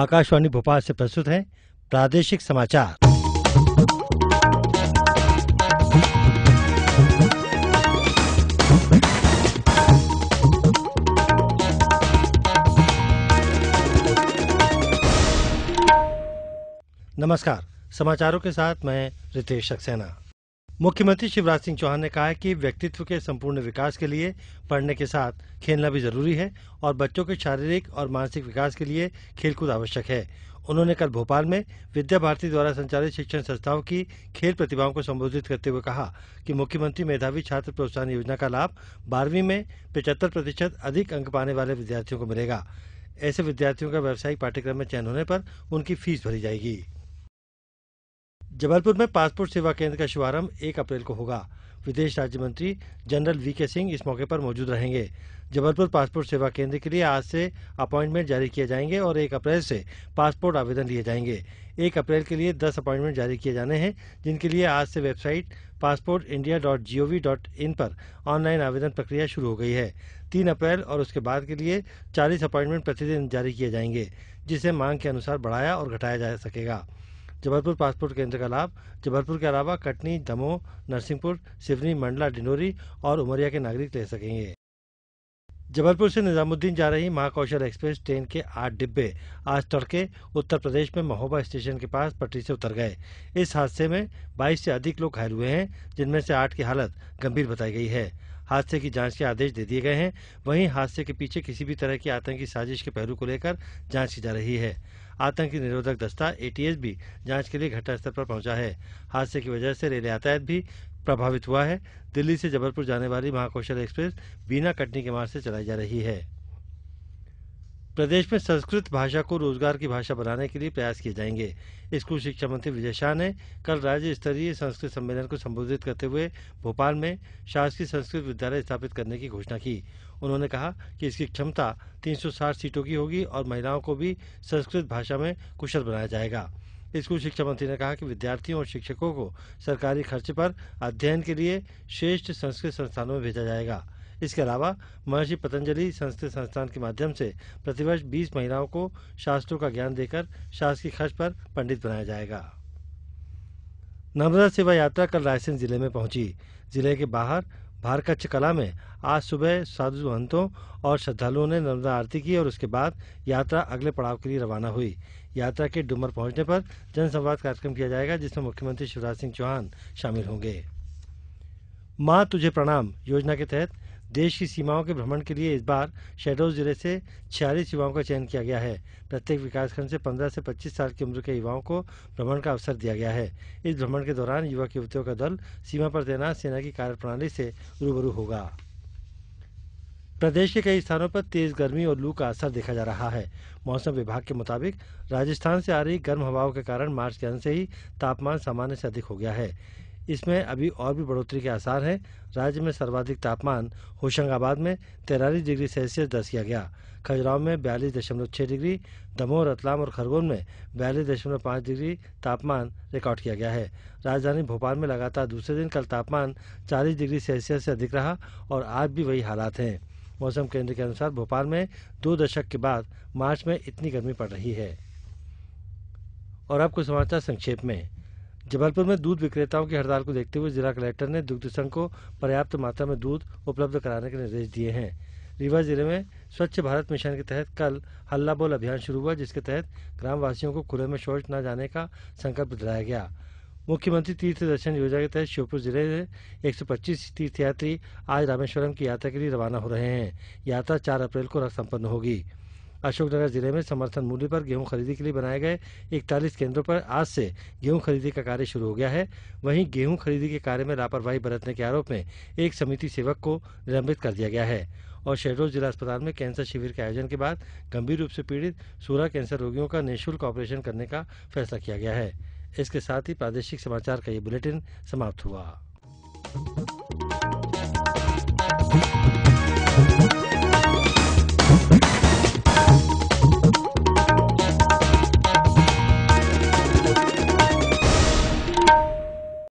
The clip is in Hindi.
आकाशवाणी भोपाल से प्रस्तुत है प्रादेशिक समाचार नमस्कार समाचारों के साथ मैं रितेश सक्सेना मुख्यमंत्री शिवराज सिंह चौहान ने कहा है कि व्यक्तित्व के संपूर्ण विकास के लिए पढ़ने के साथ खेलना भी जरूरी है और बच्चों के शारीरिक और मानसिक विकास के लिए खेलकूद आवश्यक है उन्होंने कल भोपाल में विद्या भारती द्वारा संचालित शिक्षण संस्थाओं की खेल प्रतिभाओं को संबोधित करते हुए कहा कि मुख्यमंत्री मेधावी छात्र प्रोत्साहन योजना का लाभ बारहवीं में पिचहत्तर प्रतिशत अधिक अंक पाने वाले विद्यार्थियों को मिलेगा ऐसे विद्यार्थियों का व्यावसायिक पाठ्यक्रम में चयन होने पर उनकी फीस भरी जाएगी जबलपुर में पासपोर्ट सेवा केंद्र का शुभारंभ एक अप्रैल को होगा विदेश राज्य मंत्री जनरल वी के सिंह इस मौके पर मौजूद रहेंगे जबलपुर पासपोर्ट सेवा केंद्र के लिए आज से अपॉइंटमेंट जारी किए जाएंगे और एक अप्रैल से पासपोर्ट आवेदन लिए जाएंगे एक अप्रैल के लिए दस अपॉइंटमेंट जारी किए जाने हैं जिनके लिए आज से website passport India dot G O V dot in पर ऑनलाइन आवेदन प्रक्रिया शुरू हो गई है तीन अप्रैल और उसके बाद के लिए चालीस अपॉइंटमेंट प्रतिदिन जारी किए जाएंगे जिसे मांग के अनुसार बढ़ाया और घटाया जा सकेगा जबलपुर पासपोर्ट केंद्र का लाभ जबलपुर के अलावा कटनी दमोह नरसिंहपुर सिवनी मंडला डिंडोरी और उमरिया के नागरिक ले सकेंगे जबलपुर से निजामुद्दीन जा रही महाकौशल एक्सप्रेस ट्रेन के आठ डिब्बे आज तड़के उत्तर प्रदेश में महोबा स्टेशन के पास पटरी से उतर गए इस हादसे में 22 से अधिक लोग घायल हुए हैं जिनमें से आठ की हालत गंभीर बताई गई है हादसे की जांच के आदेश दे दिए गए हैं वहीं हादसे के पीछे किसी भी तरह की आतंकी साजिश के पहलू को लेकर जांच की जा रही है आतंकी निरोधक दस्ता एटीएस भी जांच के लिए घटनास्थल पर पहुंचा है हादसे की वजह से रेल यातायात भी प्रभावित हुआ है दिल्ली से जबलपुर जाने वाली महाकौशल एक्सप्रेस बिना कटनी के मार्ग से चलाई जा रही है प्रदेश में संस्कृत भाषा को रोजगार की भाषा बनाने के लिए प्रयास किए जाएंगे स्कूल शिक्षा मंत्री विजय शाह ने कल राज्य स्तरीय संस्कृत सम्मेलन को संबोधित करते हुए भोपाल में शासकीय संस्कृत विद्यालय स्थापित करने की घोषणा की उन्होंने कहा कि इसकी क्षमता 360 सीटों की होगी और महिलाओं को भी संस्कृत भाषा में कुशल बनाया जाएगा स्कूल शिक्षा मंत्री ने कहा कि विद्यार्थियों और शिक्षकों को सरकारी खर्च पर अध्ययन के लिए श्रेष्ठ संस्कृत संस्थानों में भेजा जाएगा इसके अलावा महर्षि पतंजलि संस्कृत संस्थान के माध्यम से प्रतिवर्ष बीस महिलाओं को शास्त्रों का ज्ञान देकर शासकीय खर्च पर पंडित बनाया जाएगा नर्मदा सेवा यात्रा कल रायसेन जिले में पहुंची जिले के बाहर भारकच्छ कला में आज सुबह साधु महंतों और श्रद्धालुओं ने नर्मदा आरती की और उसके बाद यात्रा अगले पड़ाव के लिए रवाना हुई यात्रा के डुमर पहुंचने पर जनसंवाद कार्यक्रम किया जाएगा जिसमें मुख्यमंत्री शिवराज सिंह चौहान शामिल होंगे माँ तुझे प्रणाम योजना के तहत देश की सीमाओं के भ्रमण के लिए इस बार शहडोल जिले से छियालीस युवाओं का चयन किया गया है प्रत्येक विकासखंड से 15 से 25 साल की उम्र के युवाओं को भ्रमण का अवसर दिया गया है इस भ्रमण के दौरान युवक युवतियों का दल सीमा पर तैनात सेना की कार्यप्रणाली से रूबरू होगा प्रदेश के कई स्थानों पर तेज गर्मी और लू का असर देखा जा रहा है मौसम विभाग के मुताबिक राजस्थान से आ रही गर्म हवाओं के कारण मार्च के अंत से ही तापमान सामान्य से अधिक हो गया है इसमें अभी और भी बढ़ोतरी के आसार हैं राज्य में सर्वाधिक तापमान होशंगाबाद में तैतालीस डिग्री सेल्सियस दर्ज किया गया खजुराव में बयालीस दशमलव छः डिग्री दमोह रतलाम और खरगोन में बयालीस दशमलव पाँच डिग्री तापमान रिकॉर्ड किया गया है राजधानी भोपाल में लगातार दूसरे दिन कल तापमान चालीस डिग्री सेल्सियस से अधिक रहा और आज भी वही हालात हैं मौसम केंद्र के अनुसार भोपाल में दो दशक के बाद मार्च में इतनी गर्मी पड़ रही है और आपको समाचार संक्षेप में जबलपुर में दूध विक्रेताओं की हड़ताल को देखते हुए जिला कलेक्टर ने दुग्ध संघ को पर्याप्त मात्रा में दूध उपलब्ध कराने के निर्देश दिए हैं रीवा जिले में स्वच्छ भारत मिशन के तहत कल हल्ला बोल अभियान शुरू हुआ जिसके तहत ग्रामवासियों को खुले में शौच न जाने का संकल्प दिलाया गया मुख्यमंत्री तीर्थ दर्शन योजना के तहत श्योपुर जिले से 125 तीर्थयात्री आज रामेश्वरम की यात्रा के लिए रवाना हो रहे हैं यात्रा 4 अप्रैल को सम्पन्न होगी अशोकनगर जिले में समर्थन मूल्य पर गेहूं खरीदी के लिए बनाए गए इकतालीस केंद्रों पर आज से गेहूं खरीदी का कार्य शुरू हो गया है वहीं गेहूं खरीदी के कार्य में लापरवाही बरतने के आरोप में एक समिति सेवक को निलंबित कर दिया गया है और शहडोल जिला अस्पताल में कैंसर शिविर के आयोजन के बाद गंभीर रूप से पीड़ित सोलह कैंसर रोगियों का निःशुल्क ऑपरेशन करने का फैसला किया गया है इसके साथ ही प्रादेशिक समाचार का ये बुलेटिन समाप्त हुआ